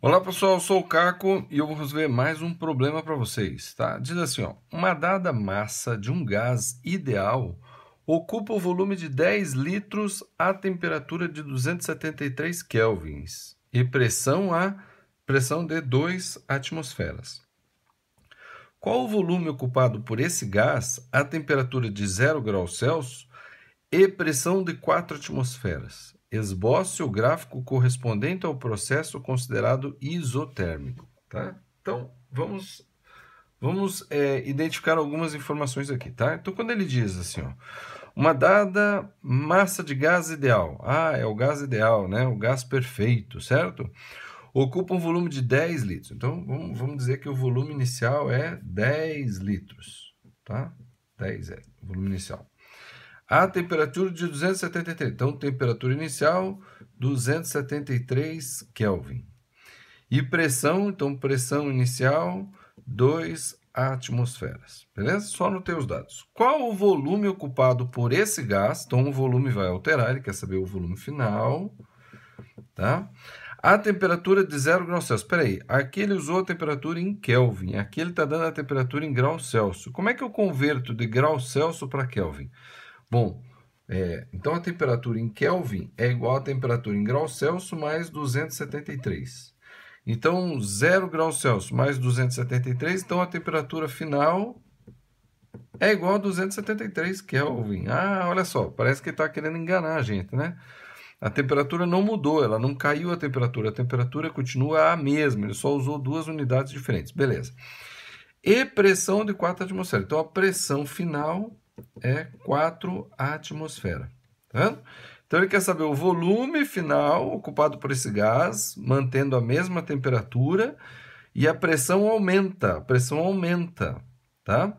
Olá pessoal, eu sou o Caco e eu vou resolver mais um problema para vocês, tá? Diz assim, ó, uma dada massa de um gás ideal ocupa o volume de 10 litros a temperatura de 273 kelvins e pressão a pressão de 2 atmosferas. Qual o volume ocupado por esse gás a temperatura de 0 graus Celsius e pressão de quatro atmosferas. Esboce o gráfico correspondente ao processo considerado isotérmico. Tá? Ah. Então, vamos, vamos é, identificar algumas informações aqui. Tá? Então, quando ele diz assim, ó, uma dada massa de gás ideal, ah, é o gás ideal, né? o gás perfeito, certo? Ocupa um volume de 10 litros. Então, vamos, vamos dizer que o volume inicial é 10 litros. Tá? 10 é o volume inicial a temperatura de 273. Então, temperatura inicial 273 Kelvin. E pressão, então pressão inicial 2 atmosferas. Beleza? Só anotei os dados. Qual o volume ocupado por esse gás? Então, o volume vai alterar, ele quer saber o volume final. Tá? A temperatura de 0 graus Celsius. Espera aí, aqui ele usou a temperatura em Kelvin, aqui ele está dando a temperatura em graus Celsius. Como é que eu converto de graus Celsius para Kelvin? Bom, é, então a temperatura em Kelvin é igual à temperatura em graus Celsius mais 273. Então, 0 graus Celsius mais 273, então a temperatura final é igual a 273 Kelvin. Ah, olha só, parece que está querendo enganar a gente, né? A temperatura não mudou, ela não caiu a temperatura, a temperatura continua a mesma, ele só usou duas unidades diferentes, beleza. E pressão de 4 atmosferas Então a pressão final é 4 atmosfera. Tá? Então ele quer saber o volume final ocupado por esse gás, mantendo a mesma temperatura, e a pressão aumenta, a pressão aumenta, tá?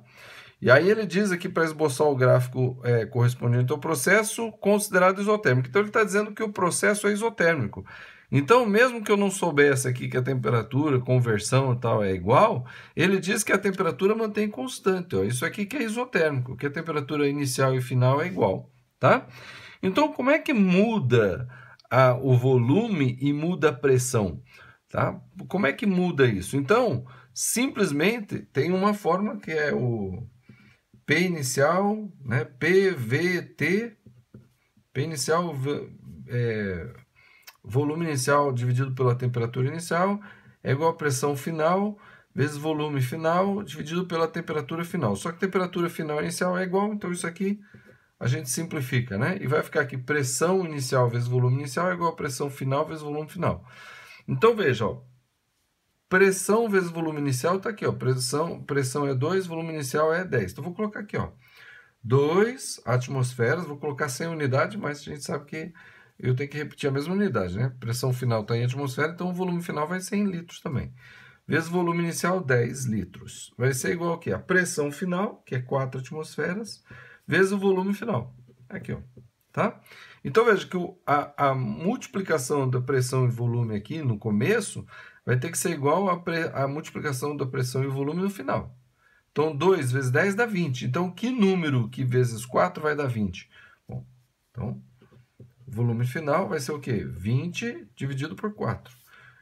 E aí ele diz aqui para esboçar o gráfico é, correspondente ao processo considerado isotérmico. Então ele está dizendo que o processo é isotérmico. Então, mesmo que eu não soubesse aqui que a temperatura, conversão e tal é igual, ele diz que a temperatura mantém constante. Ó. Isso aqui que é isotérmico, que a temperatura inicial e final é igual. Tá? Então, como é que muda a, o volume e muda a pressão? Tá? Como é que muda isso? Então, simplesmente tem uma forma que é o P inicial, né? PVT, P inicial é, volume inicial dividido pela temperatura inicial é igual a pressão final vezes volume final dividido pela temperatura final. Só que temperatura final inicial é igual, então isso aqui a gente simplifica, né? E vai ficar aqui pressão inicial vezes volume inicial é igual a pressão final vezes volume final. Então veja, ó, pressão vezes volume inicial está aqui, ó, pressão, pressão é 2, volume inicial é 10. Então vou colocar aqui, ó, 2 atmosferas, vou colocar sem unidade, mas a gente sabe que eu tenho que repetir a mesma unidade, né? Pressão final está em atmosfera, então o volume final vai ser em litros também. Vezes o volume inicial, 10 litros. Vai ser igual quê? a pressão final, que é 4 atmosferas, vezes o volume final. Aqui, ó. Tá? Então veja que o, a, a, multiplicação da pressão e volume aqui no começo vai ter que ser igual à, a à multiplicação da pressão e volume no final. Então 2 vezes 10 dá 20. Então que número que vezes 4 vai dar 20? Bom, então volume final vai ser o quê? 20 dividido por 4.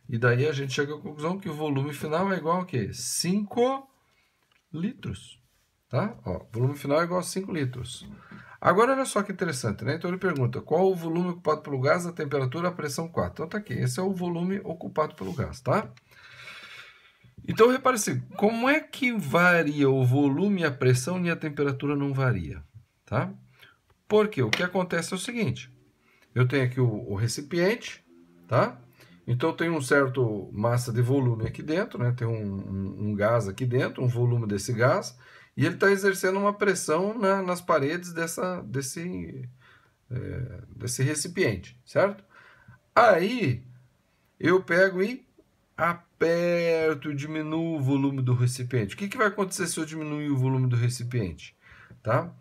E daí a gente chega à conclusão que o volume final é igual a quê? 5 litros. Tá? Ó, volume final é igual a 5 litros. Agora, olha só que interessante, né? Então ele pergunta qual o volume ocupado pelo gás, a temperatura, a pressão 4. Então tá aqui, esse é o volume ocupado pelo gás, tá? Então repare assim, como é que varia o volume, a pressão e a temperatura não varia, tá? Porque o que acontece é o seguinte, eu tenho aqui o, o recipiente, tá? Então tem um certo massa de volume aqui dentro, né? Tem um, um, um gás aqui dentro, um volume desse gás, e ele está exercendo uma pressão na, nas paredes dessa, desse, é, desse recipiente, certo? Aí eu pego e aperto, diminuo o volume do recipiente. O que, que vai acontecer se eu diminuir o volume do recipiente? Tá?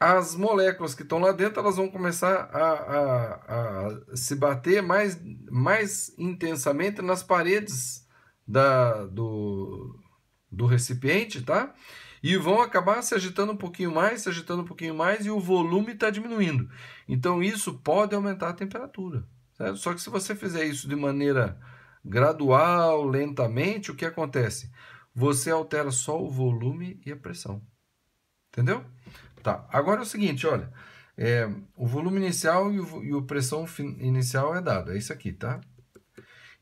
as moléculas que estão lá dentro elas vão começar a, a, a, se bater mais, mais intensamente nas paredes da, do, do recipiente, tá? E vão acabar se agitando um pouquinho mais, se agitando um pouquinho mais e o volume está diminuindo. Então isso pode aumentar a temperatura. Certo? Só que se você fizer isso de maneira gradual, lentamente, o que acontece? Você altera só o volume e a pressão. Entendeu? Tá, agora é o seguinte, olha, é, o volume inicial e o, e pressão inicial é dado, é isso aqui, tá?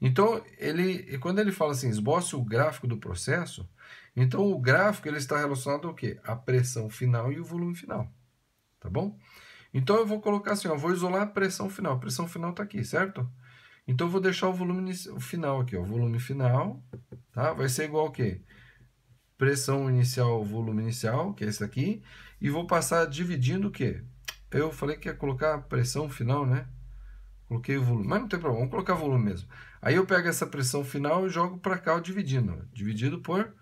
Então, ele, quando ele fala assim, esboce o gráfico do processo, então o gráfico ele está relacionado ao quê? A pressão final e o volume final, tá bom? Então, eu vou colocar assim, ó, vou isolar a pressão final, a pressão final está aqui, certo? Então, eu vou deixar o volume o final aqui, ó, o volume final, tá? Vai ser igual ao quê? Pressão inicial, volume inicial, que é esse aqui, e vou passar dividindo o quê? Eu falei que ia colocar pressão final, né? Coloquei o volume, mas não tem problema, vamos colocar volume mesmo. Aí eu pego essa pressão final e jogo para cá dividindo, dividido por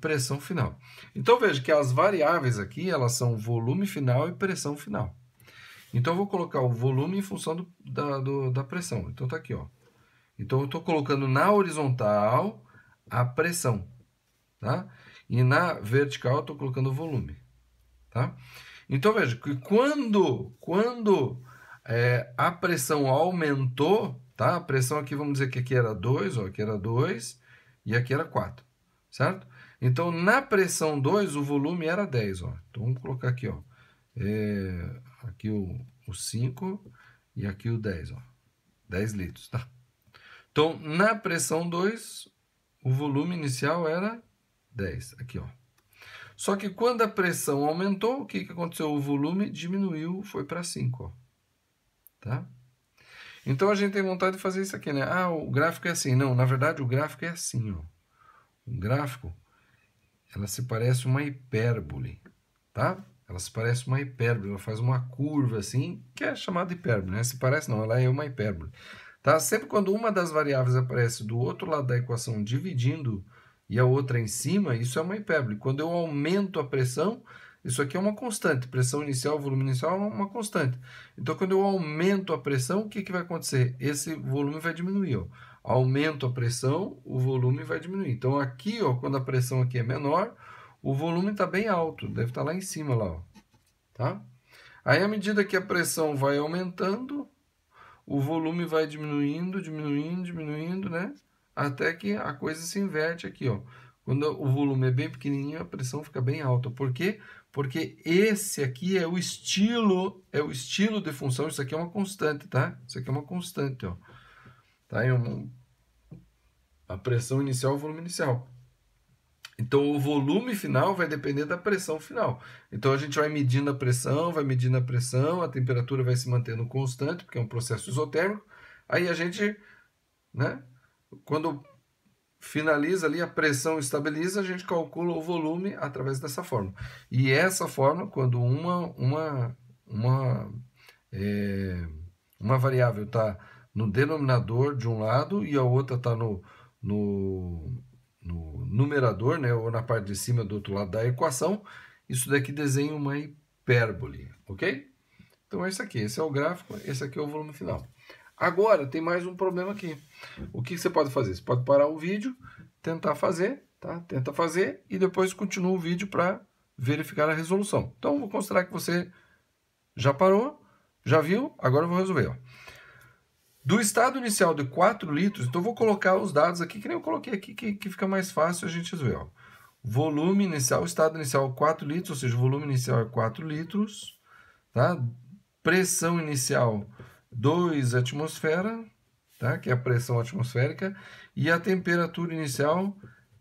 pressão final. Então veja que as variáveis aqui, elas são volume final e pressão final. Então eu vou colocar o volume em função do, da, do, da pressão. Então tá aqui, ó. Então eu estou colocando na horizontal a pressão, tá? E na vertical eu estou colocando o volume. Tá? Então veja que quando, quando é, a pressão aumentou, tá? a pressão aqui, vamos dizer que aqui era 2, aqui era 2 e aqui era 4, certo? Então na pressão 2 o volume era 10. Então vamos colocar aqui, ó, é, aqui o, 5 e aqui o 10, 10 litros. Tá? Então na pressão 2 o volume inicial era 10, aqui ó, só que quando a pressão aumentou, o que, que aconteceu? O volume diminuiu, foi para 5. Tá? Então a gente tem vontade de fazer isso aqui, né? Ah, o gráfico é assim. Não, na verdade o gráfico é assim. Ó. O gráfico, ela se parece uma hipérbole, tá? Ela se parece uma hipérbole, ela faz uma curva assim, que é chamada hipérbole, né? Se parece não, ela é uma hipérbole. Tá? Sempre quando uma das variáveis aparece do outro lado da equação dividindo e a outra em cima, isso é uma hipérbole. Quando eu aumento a pressão, isso aqui é uma constante. Pressão inicial, volume inicial é uma constante. Então, quando eu aumento a pressão, o que, que vai acontecer? Esse volume vai diminuir. Ó. Aumento a pressão, o volume vai diminuir. Então, aqui, ó, quando a pressão aqui é menor, o volume está bem alto. Deve estar tá lá em cima. Lá, ó. Tá? Aí, à medida que a pressão vai aumentando, o volume vai diminuindo, diminuindo, diminuindo, né? até que a coisa se inverte aqui, ó. Quando o volume é bem pequenininho, a pressão fica bem alta. Por quê? Porque esse aqui é o estilo, é o estilo de função. Isso aqui é uma constante, tá? Isso aqui é uma constante, ó. Tá? É um a pressão inicial, o volume inicial. Então, o volume final vai depender da pressão final. Então, a gente vai medindo a pressão, vai medindo a pressão, a temperatura vai se mantendo constante, porque é um processo isotérmico. Aí a gente né, quando finaliza ali, a pressão estabiliza, a gente calcula o volume através dessa forma E essa forma quando uma, uma, uma, é, uma variável está no denominador de um lado e a outra está no, no, no numerador, né, ou na parte de cima do outro lado da equação, isso daqui desenha uma hipérbole, ok? Então é isso aqui, esse é o gráfico, esse aqui é o volume final. Agora, tem mais um problema aqui. O que você pode fazer? Você pode parar o vídeo, tentar fazer, tá? Tenta fazer e depois continua o vídeo para verificar a resolução. Então, vou considerar que você já parou, já viu, agora eu vou resolver. Ó. Do estado inicial de 4 litros, então vou colocar os dados aqui, que nem eu coloquei aqui, que, que fica mais fácil a gente resolver. Ó. Volume inicial, estado inicial 4 litros, ou seja, volume inicial é 4 litros. Tá? Pressão inicial 2 atmosfera, tá? que é a pressão atmosférica, e a temperatura inicial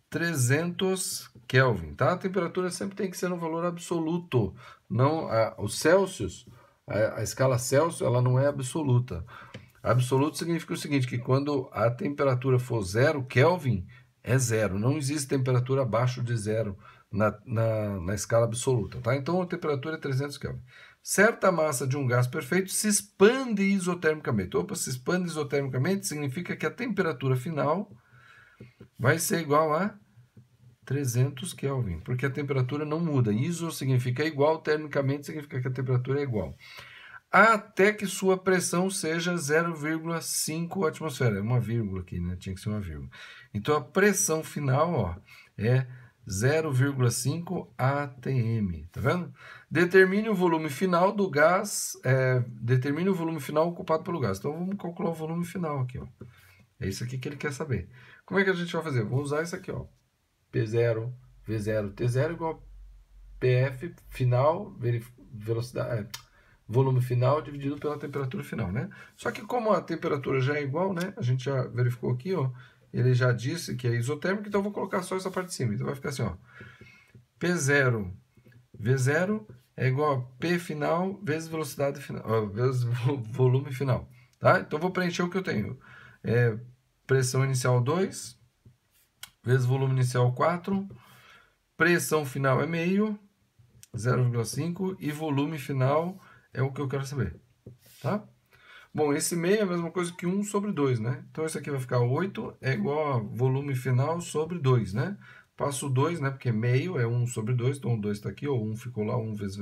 300 Kelvin. Tá? A temperatura sempre tem que ser no valor absoluto, não a, o Celsius, a, a escala Celsius ela não é absoluta. Absoluto significa o seguinte, que quando a temperatura for zero Kelvin, é zero. Não existe temperatura abaixo de zero na, na, na escala absoluta. Tá? Então a temperatura é 300 Kelvin certa massa de um gás perfeito se expande isotermicamente. Opa, se expande isotermicamente significa que a temperatura final vai ser igual a 300 Kelvin, porque a temperatura não muda. Iso significa igual, termicamente significa que a temperatura é igual. Até que sua pressão seja 0,5 atmosfera. É uma vírgula aqui, né? Tinha que ser uma vírgula. Então a pressão final ó, é 0,5 atm, tá vendo? Determine o volume final do gás, é, determine o volume final ocupado pelo gás. Então vamos calcular o volume final aqui, ó. É isso aqui que ele quer saber. Como é que a gente vai fazer? Vamos usar isso aqui, ó. P0, V0, T0 igual a PF final, velocidade, é, volume final dividido pela temperatura final, né? Só que como a temperatura já é igual, né? A gente já verificou aqui, ó ele já disse que é isotérmico, então eu vou colocar só essa parte de cima. Então vai ficar assim, ó. P0, V0 é igual a P final vezes velocidade final, ó, vezes volume final, tá? Então vou preencher o que eu tenho. É pressão inicial 2 vezes volume inicial 4, pressão final é meio, 0,5 e volume final é o que eu quero saber, tá? Bom, esse meio é a mesma coisa que 1 sobre 2, né? Então, isso aqui vai ficar 8 é igual a volume final sobre 2, né? Passo 2, né? Porque meio é 1 sobre 2, então 2 está aqui, ou 1 ficou lá, 1 vezes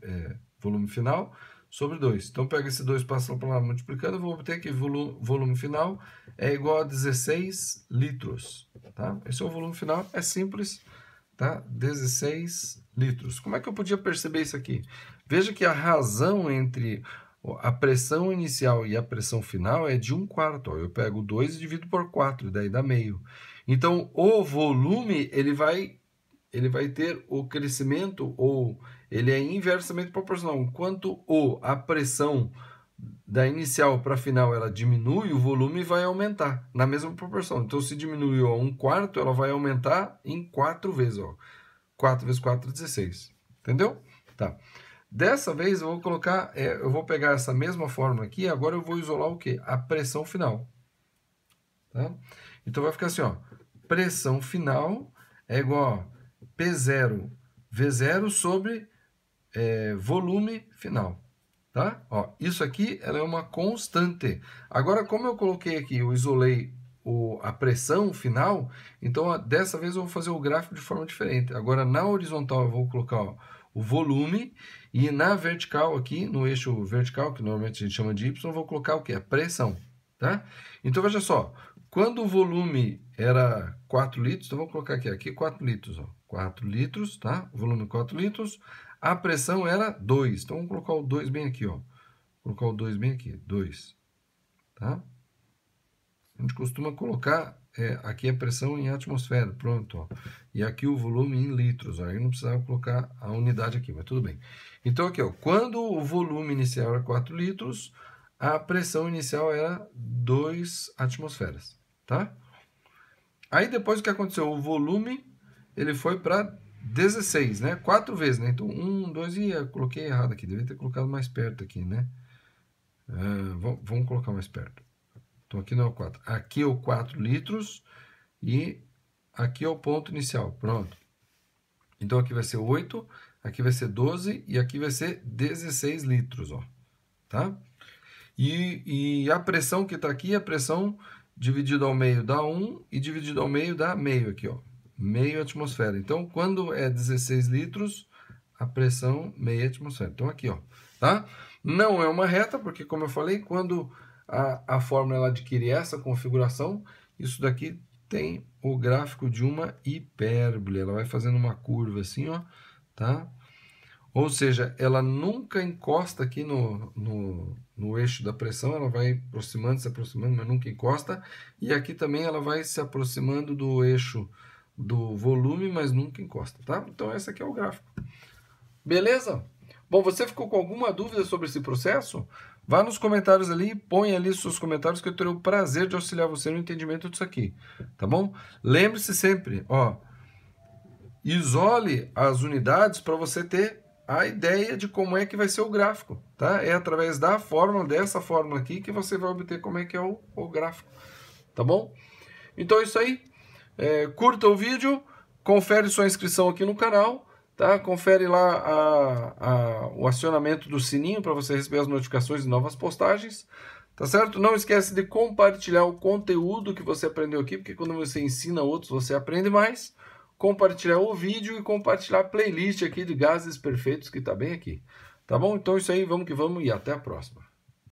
é, volume final, sobre 2. Então, pega esse 2, passa para lá multiplicando, vou obter que volu volume final é igual a 16 litros, tá? Esse é o volume final, é simples, tá? 16 litros. Como é que eu podia perceber isso aqui? Veja que a razão entre a pressão inicial e a pressão final é de um quarto. Ó. Eu pego 2 e divido por 4, daí dá meio. Então, o volume ele vai, ele vai ter o crescimento, ou ele é inversamente proporcional. Enquanto o, a pressão da inicial para a final ela diminui, o volume vai aumentar na mesma proporção. Então, se diminuiu a um quarto, ela vai aumentar em 4 vezes. Ó. 4 vezes 4, 16. Entendeu? Tá. Dessa vez eu vou colocar, é, eu vou pegar essa mesma fórmula aqui, agora eu vou isolar o quê? A pressão final. Tá? Então vai ficar assim, ó, pressão final é igual a P0 V0 sobre é, volume final. Tá? Ó, isso aqui ela é uma constante. Agora, como eu coloquei aqui, eu isolei o, a pressão final, então ó, dessa vez eu vou fazer o gráfico de forma diferente. Agora, na horizontal, eu vou colocar ó, o volume, e na vertical aqui, no eixo vertical, que normalmente a gente chama de Y, vou colocar o que? A pressão, tá? Então veja só, quando o volume era 4 litros, então vou colocar aqui, aqui 4 litros, ó, 4 litros, tá? O volume 4 litros, a pressão era 2, então vamos colocar o 2 bem aqui, ó, vou colocar o 2 bem aqui, 2, tá? A gente costuma colocar é, aqui é pressão em atmosfera, pronto. Ó. E aqui o volume em litros. Ó. Eu não precisava colocar a unidade aqui, mas tudo bem. Então, aqui, ó, quando o volume inicial era 4 litros, a pressão inicial era 2 atmosferas, tá? Aí depois o que aconteceu? O volume ele foi para 16, né? Quatro vezes, né? Então, 1, um, 2 e eu coloquei errado aqui. Devia ter colocado mais perto aqui, né? Ah, vamos colocar mais perto. Então aqui não é o 4. Aqui é o 4 litros e aqui é o ponto inicial. Pronto. Então aqui vai ser 8, aqui vai ser 12 e aqui vai ser 16 litros, ó. Tá? E, e a pressão que está aqui é a pressão dividida ao meio dá 1 e dividido ao meio dá meio aqui, ó. Meio atmosfera. Então, quando é 16 litros, a pressão meia atmosfera. Então, aqui, ó. Tá? Não é uma reta, porque, como eu falei, quando a, a fórmula ela adquire essa configuração, isso daqui tem o gráfico de uma hipérbole. Ela vai fazendo uma curva assim, ó, tá? Ou seja, ela nunca encosta aqui no, no, no eixo da pressão, ela vai aproximando, se aproximando, mas nunca encosta. E aqui também ela vai se aproximando do eixo do volume, mas nunca encosta, tá? Então, esse aqui é o gráfico. Beleza? Bom, você ficou com alguma dúvida sobre esse processo? Vá nos comentários ali, põe ali seus comentários que eu terei o prazer de auxiliar você no entendimento disso aqui, tá bom? Lembre-se sempre, ó, isole as unidades para você ter a ideia de como é que vai ser o gráfico, tá? É através da fórmula, dessa fórmula aqui, que você vai obter como é que é o, o gráfico, tá bom? Então é isso aí, é, curta o vídeo, confere sua inscrição aqui no canal, Tá? Confere lá a, a, o acionamento do sininho para você receber as notificações de novas postagens. Tá certo? Não esquece de compartilhar o conteúdo que você aprendeu aqui, porque quando você ensina outros, você aprende mais. Compartilhar o vídeo e compartilhar a playlist aqui de gases perfeitos que está bem aqui. Tá bom? Então é isso aí, vamos que vamos e até a próxima.